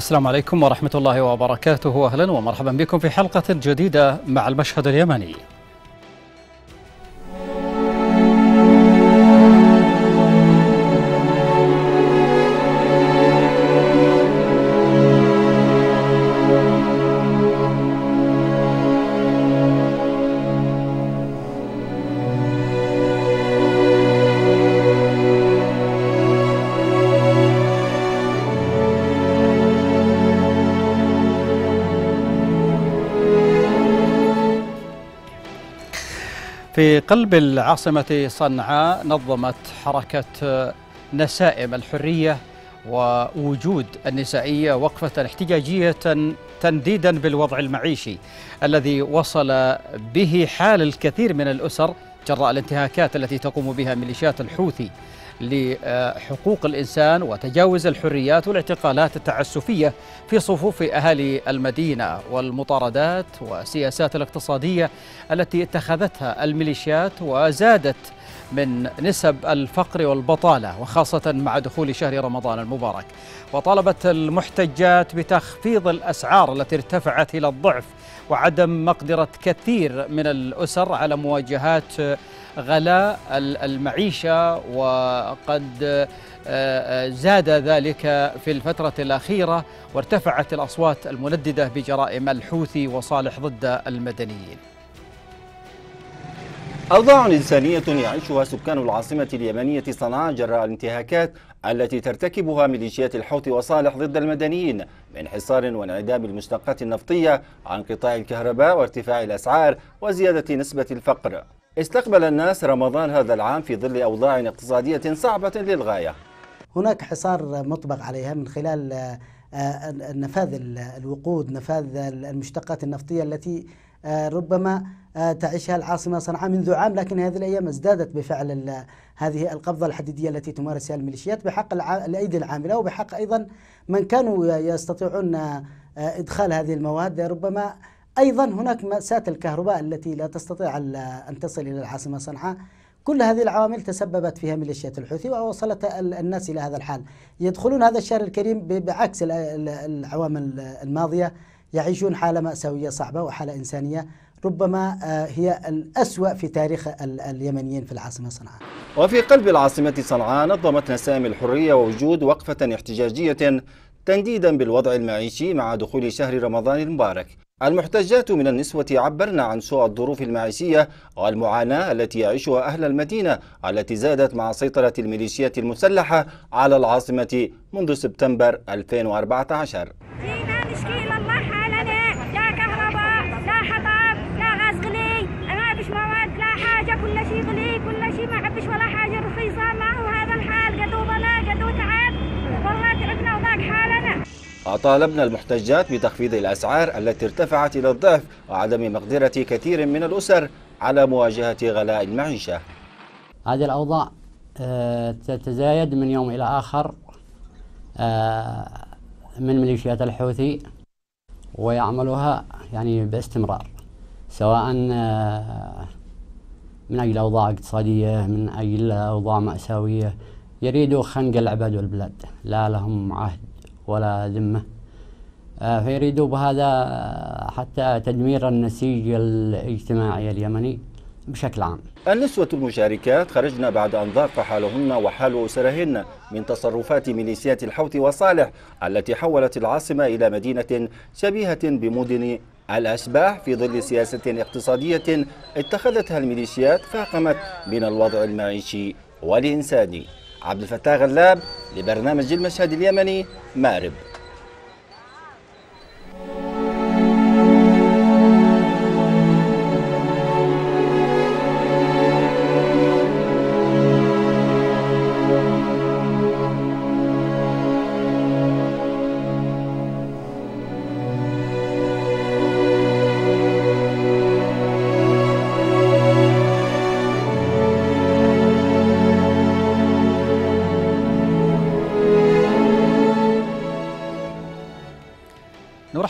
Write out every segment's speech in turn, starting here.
السلام عليكم ورحمة الله وبركاته أهلا ومرحبا بكم في حلقة جديدة مع المشهد اليمني في قلب العاصمة صنعاء نظمت حركة نسائم الحرية ووجود النسائية وقفة احتجاجية تنديدا بالوضع المعيشي الذي وصل به حال الكثير من الأسر جراء الانتهاكات التي تقوم بها ميليشيات الحوثي لحقوق الإنسان وتجاوز الحريات والاعتقالات التعسفية في صفوف أهالي المدينة والمطاردات والسياسات الاقتصادية التي اتخذتها الميليشيات وزادت من نسب الفقر والبطالة وخاصة مع دخول شهر رمضان المبارك وطالبت المحتجات بتخفيض الأسعار التي ارتفعت إلى الضعف وعدم مقدرة كثير من الأسر على مواجهات غلاء المعيشة وقد آه، آه، زاد ذلك في الفترة الأخيرة وارتفعت الأصوات المنددة بجرائم الحوثي وصالح ضد المدنيين أوضاع إنسانية يعيشها سكان العاصمة اليمنية صنعاء جراء الانتهاكات التي ترتكبها ميليشيات الحوثي وصالح ضد المدنيين من حصار وانعدام المشتقات النفطية عن قطاع الكهرباء وارتفاع الأسعار وزيادة نسبة الفقر استقبل الناس رمضان هذا العام في ظل أوضاع اقتصادية صعبة للغاية هناك حصار مطبق عليها من خلال آه، آه، نفاذ الوقود نفاذ المشتقات النفطية التي آه، ربما آه، تعيشها العاصمة صنعاء منذ عام لكن هذه الأيام ازدادت بفعل هذه القبضة الحديدية التي تمارسها الميليشيات بحق الأيدي العاملة وبحق أيضا من كانوا يستطيعون آه، إدخال هذه المواد ربما أيضا هناك مأساة الكهرباء التي لا تستطيع أن تصل إلى العاصمة صنعاء كل هذه العوامل تسببت فيها ميليشيات الحوثي ووصلت الناس إلى هذا الحال يدخلون هذا الشهر الكريم بعكس العوامل الماضية يعيشون حالة مأساوية صعبة وحالة إنسانية ربما آه، هي الأسوأ في تاريخ اليمنيين في العاصمة صنعاء وفي قلب العاصمة صنعاء نظمت نسام الحرية ووجود وقفة احتجاجية تنديدا بالوضع المعيشي مع دخول شهر رمضان المبارك المحتجات من النسوة عبرن عن سوء الظروف المعيشية والمعاناة التي يعيشها أهل المدينة التي زادت مع سيطرة الميليشيات المسلحة على العاصمة منذ سبتمبر 2014 وطالبنا المحتجات بتخفيض الأسعار التي ارتفعت إلى الضعف وعدم مقدرة كثير من الأسر على مواجهة غلاء المعيشة هذه الأوضاع آه، تتزايد من يوم إلى آخر آه، من ميليشيات الحوثي ويعملها يعني باستمرار سواء آه، من أجل أوضاع اقتصادية من أجل أوضاع مأساوية يريدوا خنق العباد والبلاد لا لهم عهد ولا ذمة آه، فيريدوا بهذا آه، حتى تدمير النسيج الاجتماعي اليمني بشكل عام النسوة المشاركات خرجن بعد أن ضاق حالهن وحال أسرهن من تصرفات ميليشيات الحوث وصالح التي حولت العاصمة إلى مدينة شبيهة بمدن الأشباح في ظل سياسة اقتصادية اتخذتها الميليشيات فاقمت من الوضع المعيشي والإنساني عبد الفتاح غلاب لبرنامج المشهد اليمني مأرب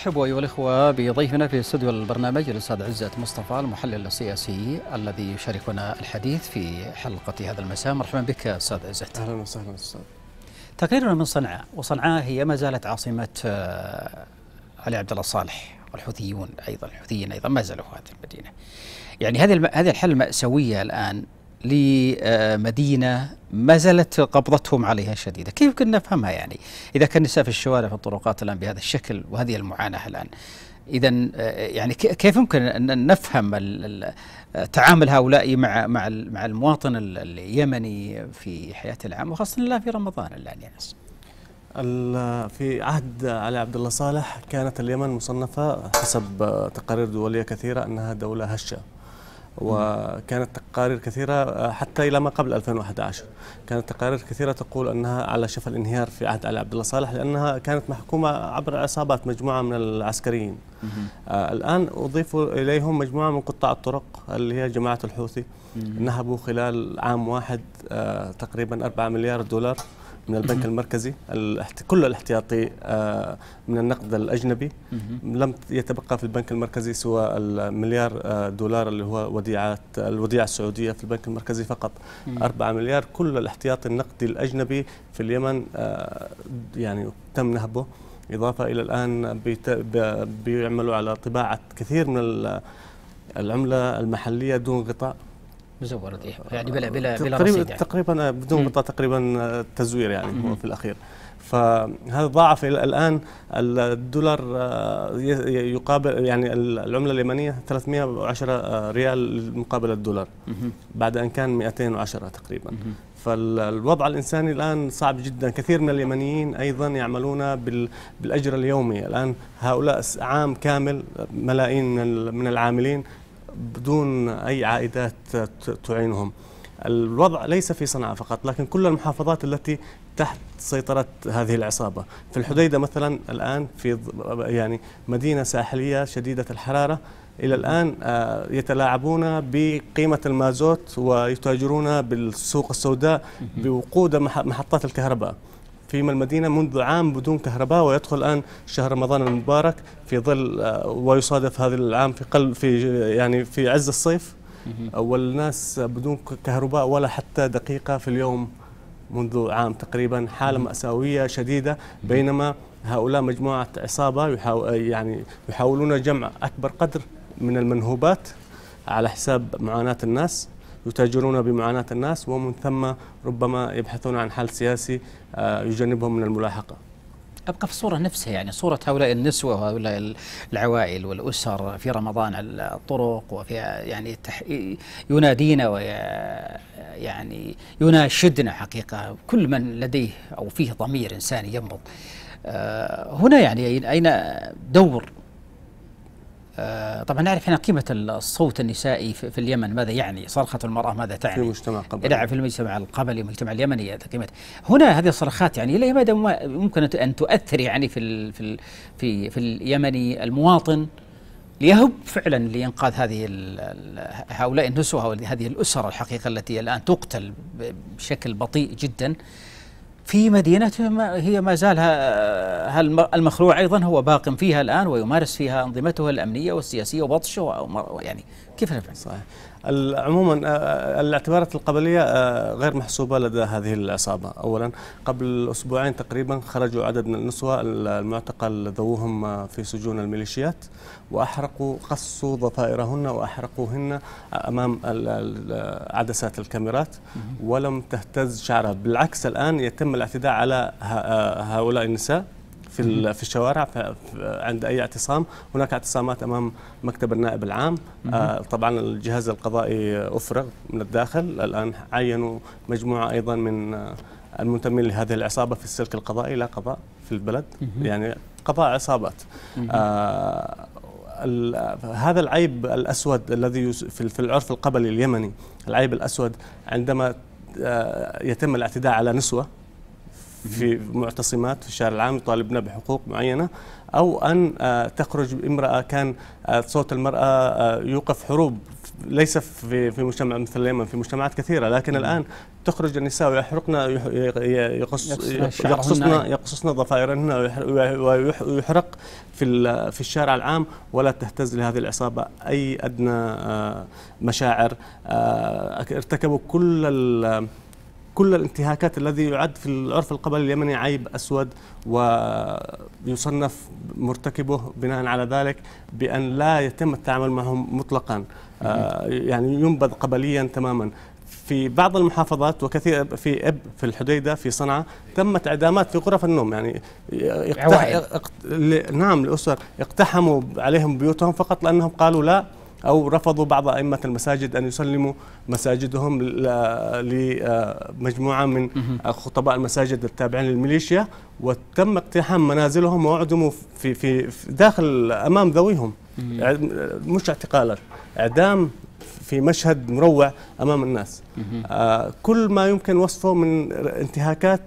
نرحب ايها الاخوه بضيفنا في استوديو البرنامج الاستاذ عزت مصطفى المحلل السياسي الذي يشاركنا الحديث في حلقه هذا المساء مرحبا بك استاذ عزت اهلا وسهلا استاذ تقريرنا من صنعاء وصنعاء هي ما زالت عاصمه آه، علي عبد الله صالح والحوثيون ايضا الحوثيين ايضا ما زالوا في هذه المدينه يعني هذه هذه الحاله الماساويه الان لمدينة ما زالت قبضتهم عليها شديدة كيف كنا نفهمها يعني إذا كان النساء في الشوارع في الطرقات الآن بهذا الشكل وهذه المعاناة الآن إذا آه، يعني كيف يمكن أن نفهم تعامل هؤلاء مع مع مع المواطن اليمني في حياته العام وخاصة الآن في رمضان الآن يعني في عهد علي عبد الله صالح كانت اليمن مصنفة حسب تقارير دولية كثيرة أنها دولة هشة وكانت تقارير كثيرة آه، حتى إلى ما قبل 2011 كانت تقارير كثيرة تقول أنها على شفا الانهيار في عهد علي عبد الله صالح لأنها كانت محكومة عبر عصابات مجموعة من العسكريين آه، الآن أضيفوا إليهم مجموعة من قطاع الطرق اللي هي جماعة الحوثي نهبوا خلال عام واحد آه، تقريبا 4 مليار دولار من البنك المركزي كل الاحتياطي آه، من النقد الأجنبي لم يتبقى في البنك المركزي سوى المليار آه، دولار اللي هو وديعات الوديعة السعودية في البنك المركزي فقط 4 مليار كل الاحتياطي النقدي الأجنبي في اليمن آه، يعني تم نهبه إضافة إلى الآن بيعملوا على طباعة كثير من العملة المحلية دون غطاء مزور إيه. آه، يعني بلا بلا بلا تقريبا يعني. تقريبا آه، بدون بطاقه تقريبا آه، تزوير يعني هو في الاخير فهذا ضاعف الى الان الدولار يقابل يعني العمله اليمنيه 310 ريال مقابل الدولار بعد ان كان 210 تقريبا فالوضع الانساني الان صعب جدا كثير من اليمنيين ايضا يعملون بالاجر اليومي الان هؤلاء عام كامل ملايين من العاملين بدون أي عائدات تعينهم الوضع ليس في صنعاء فقط لكن كل المحافظات التي تحت سيطرة هذه العصابة في الحديدة مثلا الآن في يعني مدينة ساحلية شديدة الحرارة إلى الآن آه، يتلاعبون بقيمة المازوت ويتاجرون بالسوق السوداء بوقود محطات الكهرباء في المدينة منذ عام بدون كهرباء ويدخل الآن شهر رمضان المبارك في ظل آه، ويصادف هذا العام في قلب في يعني في عز الصيف آه، والناس بدون كهرباء ولا حتى دقيقة في اليوم منذ عام تقريبا حالة مأساوية شديدة بينما هؤلاء مجموعة عصابة آه، يعني يحاولون جمع أكبر قدر من المنهوبات على حساب معاناة الناس يتاجرون بمعاناة الناس ومن ثم ربما يبحثون عن حل سياسي آه، يجنبهم من الملاحقة ابقى في الصوره نفسها يعني صوره هؤلاء النسوه وهؤلاء العوائل والاسر في رمضان على الطرق وفي يعني ينادينا ويعني يعني يناشدنا حقيقه كل من لديه او فيه ضمير انساني ينبض آه، هنا يعني اين دور آه، طبعا نعرف هنا قيمة الصوت النسائي في اليمن ماذا يعني صرخة المرأة ماذا تعني في المجتمع القبلي نعم في المجتمع القبلي والمجتمع اليمني قيمة هنا هذه الصرخات يعني إلى مدى ممكن أن تؤثر يعني في الـ في الـ في, في اليمني المواطن ليهب فعلا لإنقاذ هذه هؤلاء النسوة هذه الأسر الحقيقة التي الآن تقتل بشكل بطيء جدا في مدينتهم هي ما زال آه، المخروع ايضا هو باق فيها الان ويمارس فيها انظمته الامنيه والسياسيه وبطشه يعني كيف نفعل؟ صحيح عموما آه، آه، الاعتبارات القبليه آه، غير محسوبه لدى هذه العصابه اولا قبل اسبوعين تقريبا خرجوا عدد من النسوه المعتقل ذووهم في سجون الميليشيات واحرقوا قصوا ضفائرهن واحرقوهن امام عدسات الكاميرات ولم تهتز شعرها بالعكس الان يتم الاعتداء على هؤلاء النساء في في الشوارع عند اي اعتصام هناك اعتصامات امام مكتب النائب العام آه، طبعا الجهاز القضائي افرغ من الداخل الان عينوا مجموعه ايضا من آه، المنتمين لهذه العصابه في السلك القضائي لا قضاء في البلد يعني قضاء عصابات آه، هذا العيب الاسود الذي في العرف القبلي اليمني العيب الاسود عندما يتم الاعتداء على نسوه في معتصمات في الشارع العام يطالبنا بحقوق معينه او ان آه، تخرج امراه كان آه، صوت المراه آه، يوقف حروب ليس في في مجتمع مثل اليمن في مجتمعات كثيره لكن الان تخرج النساء ويحرقنا يقص يقصصنا يقصصنا ضفائرهن ويحرق في في الشارع العام ولا تهتز لهذه العصابه اي ادنى مشاعر ارتكبوا كل كل الانتهاكات الذي يعد في العرف القبلي اليمني عيب أسود ويصنف مرتكبه بناء على ذلك بأن لا يتم التعامل معهم مطلقا آه، يعني ينبذ قبليا تماما في بعض المحافظات وكثير في اب في الحديده في صنعاء تمت اعدامات في غرف النوم يعني اقتح... اقت... نعم الاسر اقتحموا عليهم بيوتهم فقط لانهم قالوا لا أو رفضوا بعض أئمة المساجد أن يسلموا مساجدهم لمجموعة من خطباء المساجد التابعين للميليشيا وتم اقتحام منازلهم وأعدموا في, في, في داخل أمام ذويهم مش اعتقالا إعدام في مشهد مروع أمام الناس آه، كل ما يمكن وصفه من انتهاكات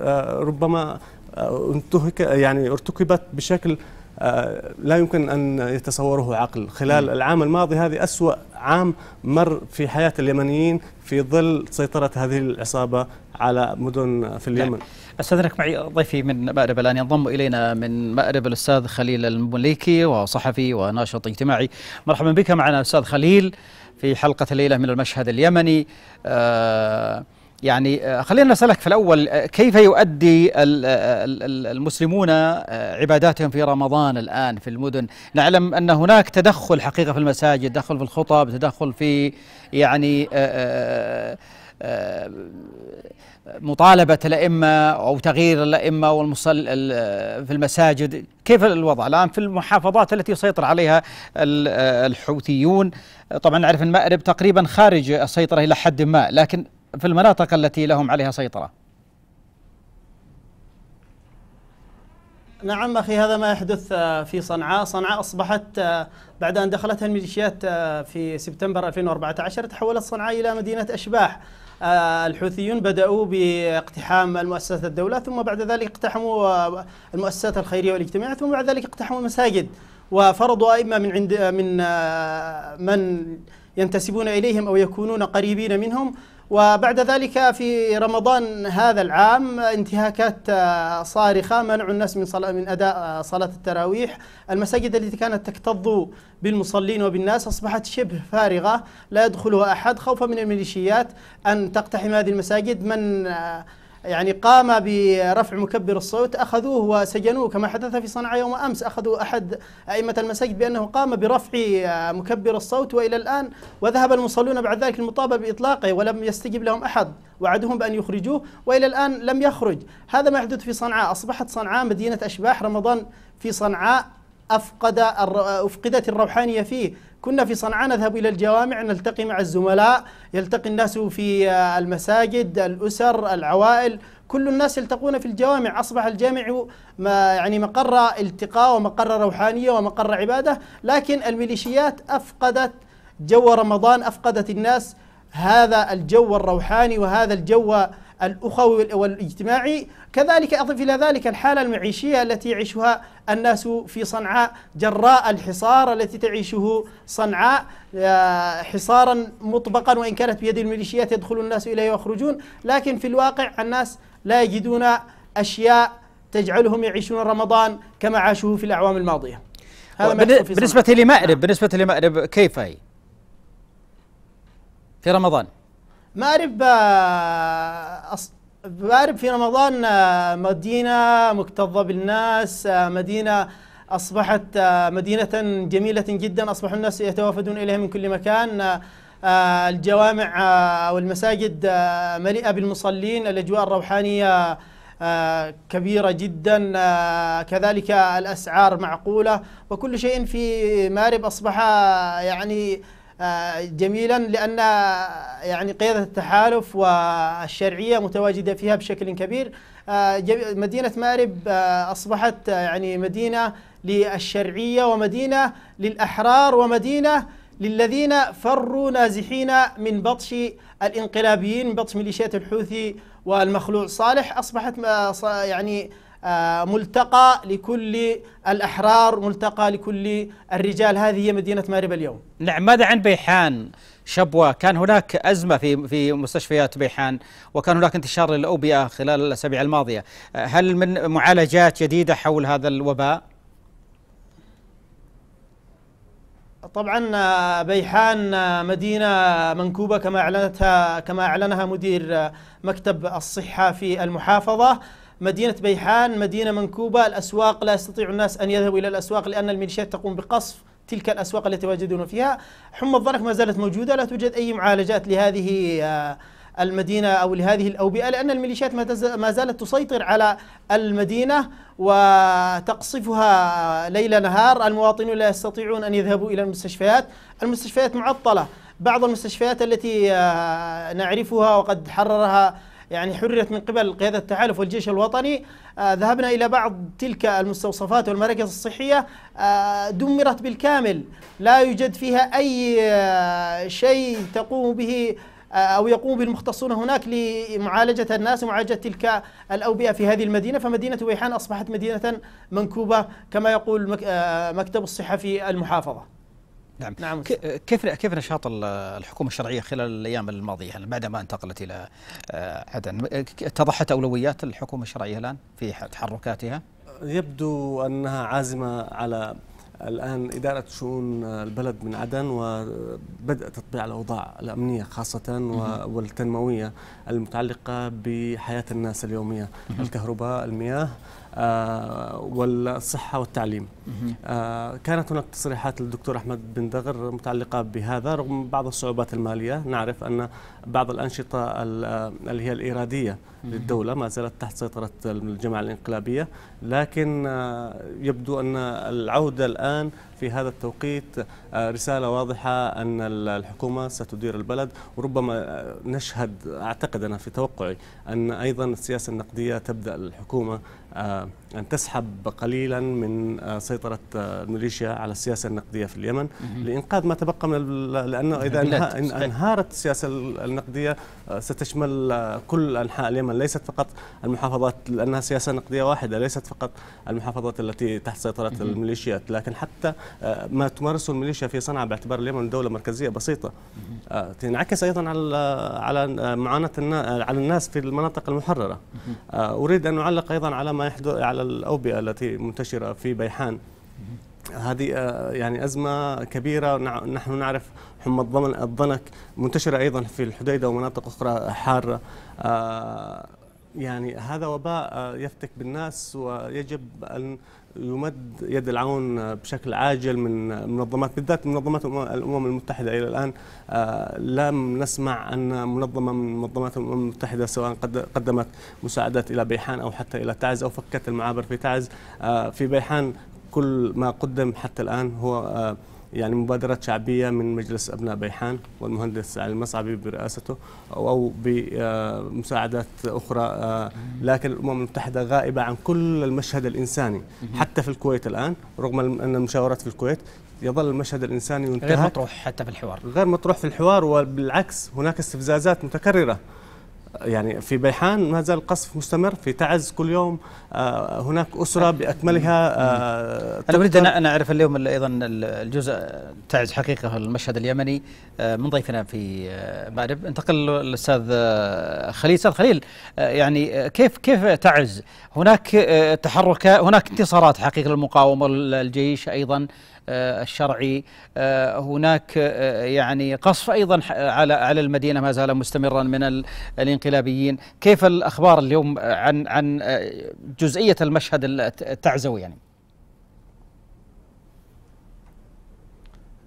آه، ربما آه، انتهك يعني ارتكبت بشكل آه، لا يمكن أن يتصوره عقل خلال العام الماضي هذه أسوأ عام مر في حياة اليمنيين في ظل سيطرة هذه العصابة على مدن في نعم. اليمن استاذنك معي ضيفي من مأرب الان ينضم الينا من مأرب الاستاذ خليل المليكي وصحفي وناشط اجتماعي مرحبا بك معنا استاذ خليل في حلقه الليله من المشهد اليمني آه يعني آه، خلينا نسألك في الأول آه، كيف يؤدي آه، المسلمون عباداتهم في رمضان الآن في المدن نعلم أن هناك تدخل حقيقة في المساجد تدخل في الخطب تدخل في يعني مطالبة الأئمة أو تغيير الأئمة والمصل في المساجد كيف الوضع الآن في المحافظات التي يسيطر عليها الحوثيون طبعا نعرف المأرب تقريبا خارج السيطرة إلى حد ما لكن في المناطق التي لهم عليها سيطرة نعم أخي هذا ما يحدث آه، في صنعاء صنعاء أصبحت آه، بعد أن دخلتها الميليشيات آه، في سبتمبر 2014 تحولت صنعاء إلى مدينة أشباح الحوثيون بدأوا باقتحام المؤسسات الدولة ثم بعد ذلك اقتحموا المؤسسات الخيرية والاجتماعية ثم بعد ذلك اقتحموا المساجد وفرضوا أئمة من عند من من ينتسبون إليهم أو يكونون قريبين منهم وبعد ذلك في رمضان هذا العام انتهاكات آه، صارخة منعوا الناس من صلاة من أداء آه، صلاة التراويح المساجد التي كانت تكتظ بالمصلين وبالناس أصبحت شبه فارغة لا يدخلها أحد خوفا من الميليشيات أن تقتحم هذه المساجد من آه، يعني قام برفع مكبر الصوت أخذوه وسجنوه كما حدث في صنعاء يوم أمس أخذوا أحد أئمة المساجد بأنه قام برفع آه، مكبر الصوت وإلى الآن وذهب المصلون بعد ذلك المطابة بإطلاقه ولم يستجب لهم أحد وعدهم بأن يخرجوه وإلى الآن لم يخرج هذا ما يحدث في صنعاء أصبحت صنعاء مدينة أشباح رمضان في صنعاء أفقد أفقدت الروحانية فيه كنا في صنعاء نذهب إلى الجوامع نلتقي مع الزملاء يلتقي الناس في آه، المساجد الأسر العوائل كل الناس يلتقون في الجوامع أصبح الجامع ما يعني مقر التقاء ومقر روحانية ومقر عبادة لكن الميليشيات أفقدت جو رمضان أفقدت الناس هذا الجو الروحاني وهذا الجو الأخوي والاجتماعي كذلك أضف إلى ذلك الحالة المعيشية التي يعيشها الناس في صنعاء جراء الحصار التي تعيشه صنعاء آه، حصارا مطبقا وإن كانت بيد الميليشيات يدخل الناس إليه ويخرجون لكن في الواقع الناس لا يجدون أشياء تجعلهم يعيشون رمضان كما عاشوه في الأعوام الماضية هذا ما بالنسبة لمأرب نعم. بالنسبة لمأرب كيف هي؟ في رمضان مأرب آه، مأرب في رمضان آه، مدينة مكتظة بالناس آه، مدينة أصبحت مدينة جميلة جدا أصبح الناس يتوافدون إليها من كل مكان الجوامع والمساجد مليئة بالمصلين الأجواء الروحانية كبيرة جدا كذلك الأسعار معقولة وكل شيء في مارب أصبح يعني جميلا لأن يعني قيادة التحالف والشرعية متواجدة فيها بشكل كبير مدينة مأرب أصبحت يعني مدينة للشرعية ومدينة للأحرار ومدينة للذين فروا نازحين من بطش الانقلابيين من بطش ميليشيات الحوثي والمخلوع صالح أصبحت يعني آه، ملتقى لكل الأحرار ملتقى لكل الرجال هذه هي مدينة مارب اليوم نعم ماذا عن بيحان شبوة كان هناك أزمة في في مستشفيات بيحان وكان هناك انتشار للأوبئة خلال الأسابيع الماضية آه، هل من معالجات جديدة حول هذا الوباء؟ طبعا آه، بيحان مدينة منكوبة كما أعلنتها كما أعلنها مدير مكتب الصحة في المحافظة مدينة بيحان مدينة منكوبة الأسواق لا يستطيع الناس أن يذهبوا إلى الأسواق لأن الميليشيات تقوم بقصف تلك الأسواق التي يتواجدون فيها حمى الظرف ما زالت موجودة لا توجد أي معالجات لهذه آه، المدينة أو لهذه الأوبئة لأن الميليشيات ما زالت تسيطر على المدينة وتقصفها ليل نهار المواطنون لا يستطيعون أن يذهبوا إلى المستشفيات المستشفيات معطلة بعض المستشفيات التي آه، نعرفها وقد حررها يعني حررت من قبل قيادة التحالف والجيش الوطني آه، ذهبنا إلى بعض تلك المستوصفات والمراكز الصحية آه، دمرت بالكامل لا يوجد فيها أي آه، شيء تقوم به أو يقوم بالمختصون هناك لمعالجة الناس ومعالجة تلك الأوبئة في هذه المدينة فمدينة ويحان أصبحت مدينة منكوبة كما يقول مكتب الصحة في المحافظة نعم نعم كيف كيف نشاط الحكومه الشرعيه خلال الايام الماضيه يعني ما انتقلت الى آه، عدن اتضحت اولويات الحكومه الشرعيه الان في تحركاتها؟ يبدو انها عازمه على الآن إدارة شؤون البلد من عدن وبدأ تطبيع الأوضاع الأمنية خاصة والتنموية المتعلقة بحياة الناس اليومية الكهرباء المياه آه، والصحة والتعليم آه، كانت هناك تصريحات للدكتور أحمد بن دغر متعلقة بهذا رغم بعض الصعوبات المالية نعرف أن بعض الأنشطة آه، اللي هي الإيرادية للدولة ما زالت تحت سيطرة الجماعة الإنقلابية لكن يبدو أن العودة الآن في هذا التوقيت آه، رسالة واضحة أن الحكومة ستدير البلد وربما نشهد أعتقد أنا في توقعي أن أيضا السياسة النقدية تبدأ الحكومة آه، أن تسحب قليلا من آه، سيطرة الميليشيا على السياسة النقدية في اليمن لإنقاذ ما تبقى من لأنه إذا انهارت السياسة النقدية ستشمل كل أنحاء اليمن ليست فقط المحافظات لأنها سياسة نقدية واحدة ليست فقط المحافظات التي تحت سيطرة الميليشيات لكن حتى ما تمارسه الميليشيا في صنعاء باعتبار اليمن دولة مركزية بسيطة آه، تنعكس أيضا على على معاناة على الناس في المناطق المحررة آه، أريد أن أعلق أيضا على ما يحدث على الأوبئة التي منتشرة في بيحان هذه آه، يعني أزمة كبيرة نحن نعرف حمى الضمن الضنك منتشرة أيضا في الحديدة ومناطق أخرى حارة يعني هذا وباء يفتك بالناس ويجب أن يمد يد العون بشكل عاجل من منظمات بالذات منظمات الامم المتحده الى الان آه، لم نسمع ان منظمه من منظمات الامم المتحده سواء قدمت مساعدات الى بيحان او حتى الى تعز او فكت المعابر في تعز آه، في بيحان كل ما قدم حتى الان هو آه، يعني مبادرة شعبية من مجلس أبناء بيحان والمهندس علي المصعبي برئاسته أو بمساعدات أخرى آه، لكن الأمم المتحدة غائبة عن كل المشهد الإنساني حتى في الكويت الآن رغم أن المشاورات في الكويت يظل المشهد الإنساني غير مطروح حتى في الحوار غير مطروح في الحوار وبالعكس هناك استفزازات متكررة يعني في بيحان ما زال القصف مستمر في تعز كل يوم آه، هناك أسرة بأكملها آه، أنا أريد أن أعرف اليوم أيضا الجزء تعز حقيقة المشهد اليمني آه، من ضيفنا في مأرب انتقل الأستاذ خليل أستاذ خليل يعني كيف كيف تعز هناك تحرك هناك انتصارات حقيقة للمقاومة الجيش أيضا آه، الشرعي آه، هناك آه، يعني قصف أيضا على على المدينة ما زال مستمرا من الانقلابيين كيف الأخبار اليوم عن عن جزئية المشهد التعزوي يعني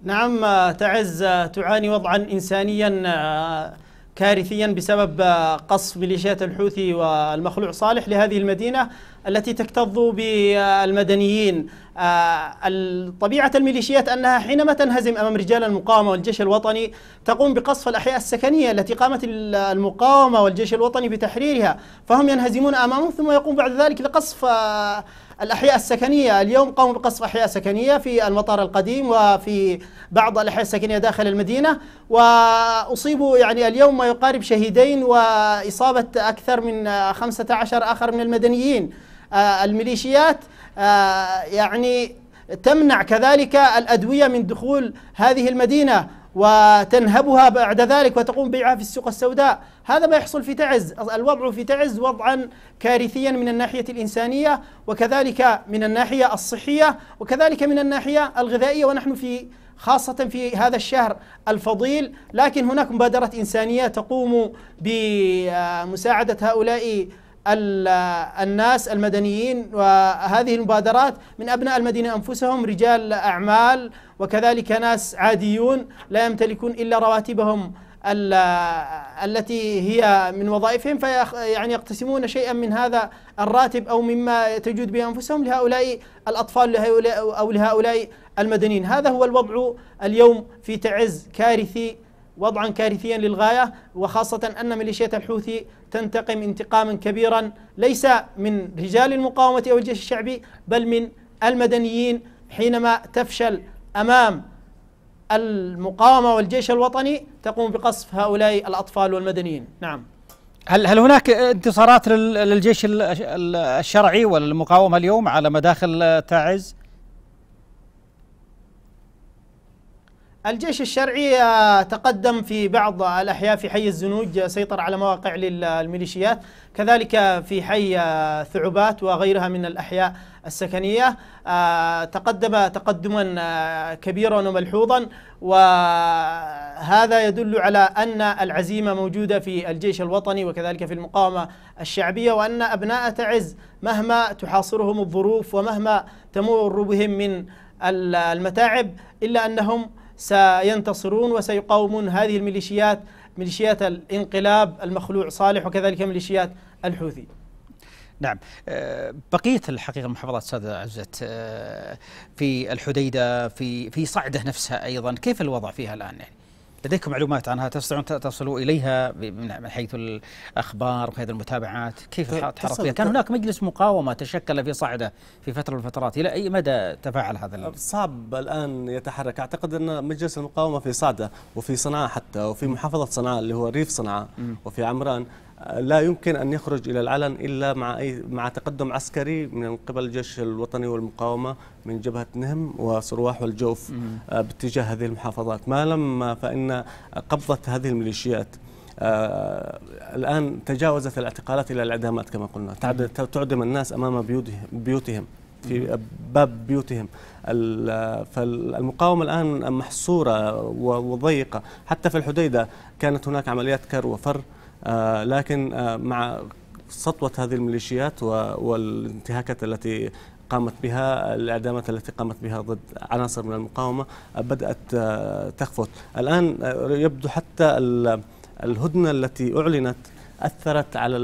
نعم تعز تعاني وضعا إنسانيا كارثيا بسبب قصف ميليشيات الحوثي والمخلوع صالح لهذه المدينة التي تكتظ بالمدنيين آه، طبيعة الميليشيات أنها حينما تنهزم أمام رجال المقاومة والجيش الوطني تقوم بقصف الأحياء السكنية التي قامت المقاومة والجيش الوطني بتحريرها فهم ينهزمون أمامهم ثم يقوم بعد ذلك لقصف آه، الأحياء السكنية اليوم قاموا بقصف أحياء سكنية في المطار القديم وفي بعض الأحياء السكنية داخل المدينة وأصيبوا يعني اليوم ما يقارب شهيدين وإصابة أكثر من 15 آخر من المدنيين آه، الميليشيات آه، يعني تمنع كذلك الأدوية من دخول هذه المدينة وتنهبها بعد ذلك وتقوم بيعها في السوق السوداء هذا ما يحصل في تعز الوضع في تعز وضعا كارثيا من الناحية الإنسانية وكذلك من الناحية الصحية وكذلك من الناحية الغذائية ونحن في خاصة في هذا الشهر الفضيل لكن هناك مبادرة إنسانية تقوم بمساعدة هؤلاء الناس المدنيين وهذه المبادرات من أبناء المدينة أنفسهم رجال أعمال وكذلك ناس عاديون لا يمتلكون إلا رواتبهم التي هي من وظائفهم يعني يقتسمون شيئا من هذا الراتب أو مما تجود به أنفسهم لهؤلاء الأطفال لهؤلاء أو لهؤلاء المدنيين هذا هو الوضع اليوم في تعز كارثي وضعا كارثيا للغاية وخاصة أن ميليشيات الحوثي تنتقم انتقاما كبيرا ليس من رجال المقاومة أو الجيش الشعبي بل من المدنيين حينما تفشل أمام المقاومة والجيش الوطني تقوم بقصف هؤلاء الأطفال والمدنيين نعم هل هل هناك انتصارات للجيش الشرعي والمقاومه اليوم على مداخل تعز؟ الجيش الشرعي آه، تقدم في بعض الأحياء في حي الزنوج آه، سيطر على مواقع للميليشيات كذلك آه، في حي ثعبات وغيرها من الأحياء السكنية تقدم تقدما كبيرا وملحوظا وهذا يدل على أن العزيمة موجودة في الجيش الوطني وكذلك في المقاومة الشعبية وأن أبناء تعز مهما تحاصرهم الظروف ومهما تمر بهم من المتاعب إلا أنهم سينتصرون وسيقاومون هذه الميليشيات ميليشيات الانقلاب المخلوع صالح وكذلك ميليشيات الحوثي نعم آه، بقية الحقيقة المحافظات سادة عزت آه، في الحديدة في في صعدة نفسها أيضا كيف الوضع فيها الآن يعني؟ لديكم معلومات عنها تستطيعون تصلوا اليها من حيث الاخبار وحيث المتابعات كيف تحرك فيها؟ كان هناك مجلس مقاومه تشكل في صعده في فتره من الفترات الى اي مدى تفاعل هذا صعب الان يتحرك اعتقد ان مجلس المقاومه في صعده وفي صنعاء حتى وفي محافظه صنعاء اللي هو ريف صنعاء وفي عمران لا يمكن ان يخرج الى العلن الا مع اي مع تقدم عسكري من قبل الجيش الوطني والمقاومه من جبهه نهم وصرواح والجوف آه، باتجاه هذه المحافظات، ما لم فان قبضه هذه الميليشيات آه الان تجاوزت الاعتقالات الى الاعدامات كما قلنا تعدم الناس امام بيوتهم في باب بيوتهم فالمقاومه الان محصوره وضيقه حتى في الحديده كانت هناك عمليات كر وفر آه، لكن آه، مع سطوة هذه الميليشيات والانتهاكات التي قامت بها الإعدامات التي قامت بها ضد عناصر من المقاومة آه، بدأت تخفت الآن يبدو حتى الهدنة التي أعلنت أثرت على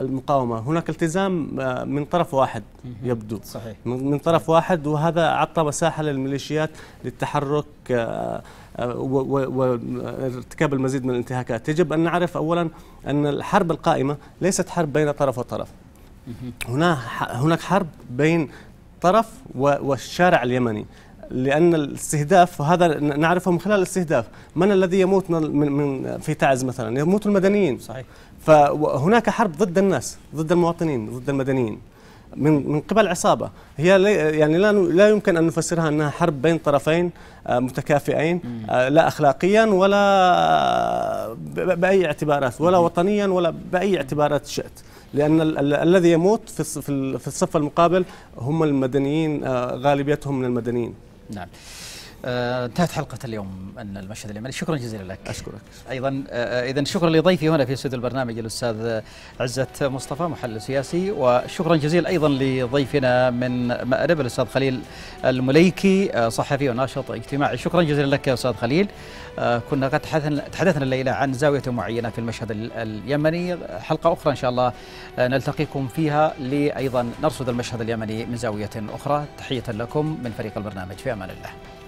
المقاومة هناك التزام من طرف واحد يبدو صحيح. من طرف واحد وهذا أعطى مساحة للميليشيات للتحرك وارتكاب المزيد من الانتهاكات يجب أن نعرف أولا أن الحرب القائمة ليست حرب بين طرف وطرف هناك هناك حرب بين طرف والشارع اليمني لان الاستهداف هذا نعرفه من خلال الاستهداف من الذي يموت من, من في تعز مثلا يموت المدنيين صحيح فهناك حرب ضد الناس ضد المواطنين ضد المدنيين من من قبل عصابه هي يعني لا لا يمكن ان نفسرها انها حرب بين طرفين آه، متكافئين آه، لا اخلاقيا ولا باي اعتبارات ولا وطنيا ولا باي اعتبارات شئت لان ال الذي يموت في في الصف المقابل هم المدنيين آه، غالبيتهم من المدنيين نعم آه، انتهت حلقة اليوم من المشهد اليمني شكرا جزيلا لك أشكرك أيضا آه، إذا شكرا لضيفي هنا في استوديو البرنامج الأستاذ عزة مصطفى محلل سياسي وشكرا جزيلا أيضا لضيفنا من مأرب الأستاذ خليل المليكي آه، صحفي وناشط اجتماعي شكرا جزيلا لك يا أستاذ خليل كنا قد تحدثنا الليلة عن زاوية معينة في المشهد اليمني حلقة أخرى إن شاء الله نلتقيكم فيها لأيضا نرصد المشهد اليمني من زاوية أخرى تحية لكم من فريق البرنامج في أمان الله